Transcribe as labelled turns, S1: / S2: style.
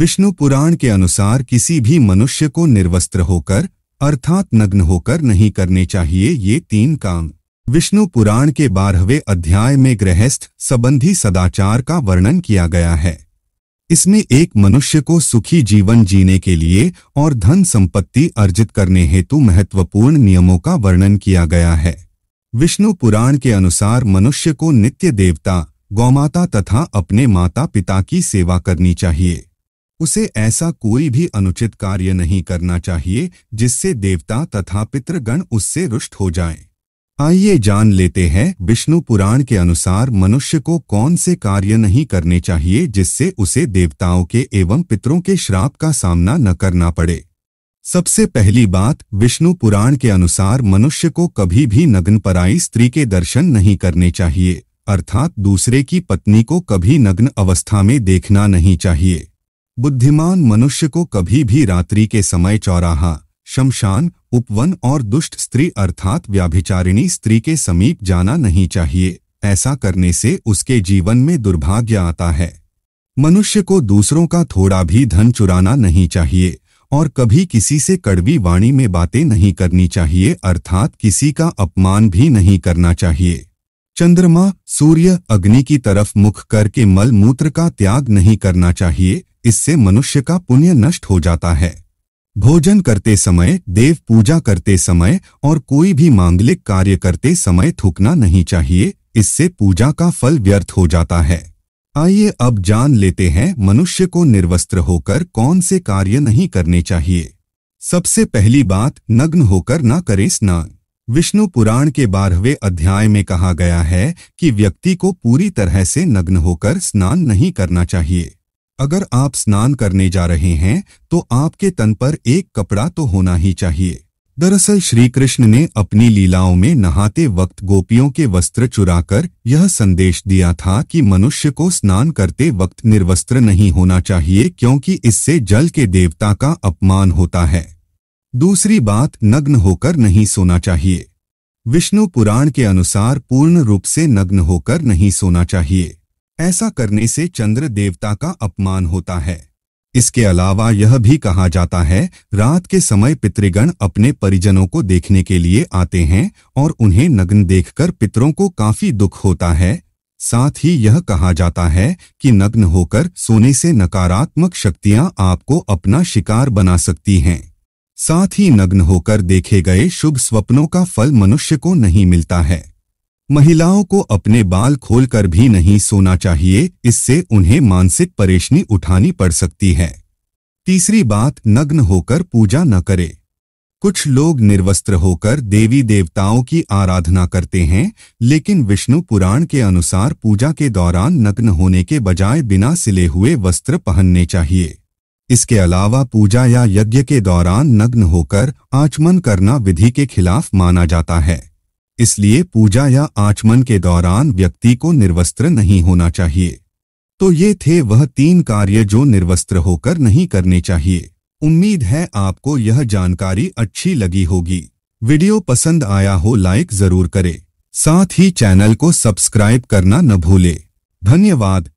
S1: विष्णु पुराण के अनुसार किसी भी मनुष्य को निर्वस्त्र होकर अर्थात नग्न होकर नहीं करने चाहिए ये तीन काम विष्णु पुराण के बारहवें अध्याय में गृहस्थ संबंधी सदाचार का वर्णन किया गया है इसमें एक मनुष्य को सुखी जीवन जीने के लिए और धन संपत्ति अर्जित करने हेतु महत्वपूर्ण नियमों का वर्णन किया गया है विष्णु पुराण के अनुसार मनुष्य को नित्य देवता गौमाता तथा अपने माता पिता की सेवा करनी चाहिए उसे ऐसा कोई भी अनुचित कार्य नहीं करना चाहिए जिससे देवता तथा पितृगण उससे रुष्ट हो जाएं। आइए जान लेते हैं विष्णु पुराण के अनुसार मनुष्य को कौन से कार्य नहीं करने चाहिए जिससे उसे देवताओं के एवं पितरों के श्राप का सामना न करना पड़े सबसे पहली बात विष्णु पुराण के अनुसार मनुष्य को कभी भी नग्न पराई स्त्री के दर्शन नहीं करने चाहिए अर्थात दूसरे की पत्नी को कभी नग्न अवस्था में देखना नहीं चाहिए बुद्धिमान मनुष्य को कभी भी रात्रि के समय चौराहा शमशान उपवन और दुष्ट स्त्री अर्थात व्याभिचारिणी स्त्री के समीप जाना नहीं चाहिए ऐसा करने से उसके जीवन में दुर्भाग्य आता है मनुष्य को दूसरों का थोड़ा भी धन चुराना नहीं चाहिए और कभी किसी से कड़वी वाणी में बातें नहीं करनी चाहिए अर्थात किसी का अपमान भी नहीं करना चाहिए चंद्रमा सूर्य अग्नि की तरफ मुख करके मल मूत्र का त्याग नहीं करना चाहिए इससे मनुष्य का पुण्य नष्ट हो जाता है भोजन करते समय देव पूजा करते समय और कोई भी मांगलिक कार्य करते समय थूकना नहीं चाहिए इससे पूजा का फल व्यर्थ हो जाता है आइए अब जान लेते हैं मनुष्य को निर्वस्त्र होकर कौन से कार्य नहीं करने चाहिए सबसे पहली बात नग्न होकर न करें स्नान विष्णु पुराण के बारहवें अध्याय में कहा गया है कि व्यक्ति को पूरी तरह से नग्न होकर स्नान नहीं करना चाहिए अगर आप स्नान करने जा रहे हैं तो आपके तन पर एक कपड़ा तो होना ही चाहिए दरअसल श्री कृष्ण ने अपनी लीलाओं में नहाते वक्त गोपियों के वस्त्र चुराकर यह संदेश दिया था कि मनुष्य को स्नान करते वक्त निर्वस्त्र नहीं होना चाहिए क्योंकि इससे जल के देवता का अपमान होता है दूसरी बात नग्न होकर नहीं सोना चाहिए विष्णु पुराण के अनुसार पूर्ण रूप से नग्न होकर नहीं सोना चाहिए ऐसा करने से चंद्र देवता का अपमान होता है इसके अलावा यह भी कहा जाता है रात के समय पितृगण अपने परिजनों को देखने के लिए आते हैं और उन्हें नग्न देखकर पितरों को काफी दुख होता है साथ ही यह कहा जाता है कि नग्न होकर सोने से नकारात्मक शक्तियां आपको अपना शिकार बना सकती हैं साथ ही नग्न होकर देखे गए शुभ स्वप्नों का फल मनुष्य को नहीं मिलता है महिलाओं को अपने बाल खोलकर भी नहीं सोना चाहिए इससे उन्हें मानसिक परेशानी उठानी पड़ सकती है तीसरी बात नग्न होकर पूजा न करें कुछ लोग निर्वस्त्र होकर देवी देवताओं की आराधना करते हैं लेकिन विष्णु पुराण के अनुसार पूजा के दौरान नग्न होने के बजाय बिना सिले हुए वस्त्र पहनने चाहिए इसके अलावा पूजा या यज्ञ के दौरान नग्न होकर आचमन करना विधि के खिलाफ माना जाता है इसलिए पूजा या आचमन के दौरान व्यक्ति को निर्वस्त्र नहीं होना चाहिए तो ये थे वह तीन कार्य जो निर्वस्त्र होकर नहीं करने चाहिए उम्मीद है आपको यह जानकारी अच्छी लगी होगी वीडियो पसंद आया हो लाइक जरूर करें साथ ही चैनल को सब्सक्राइब करना न भूले धन्यवाद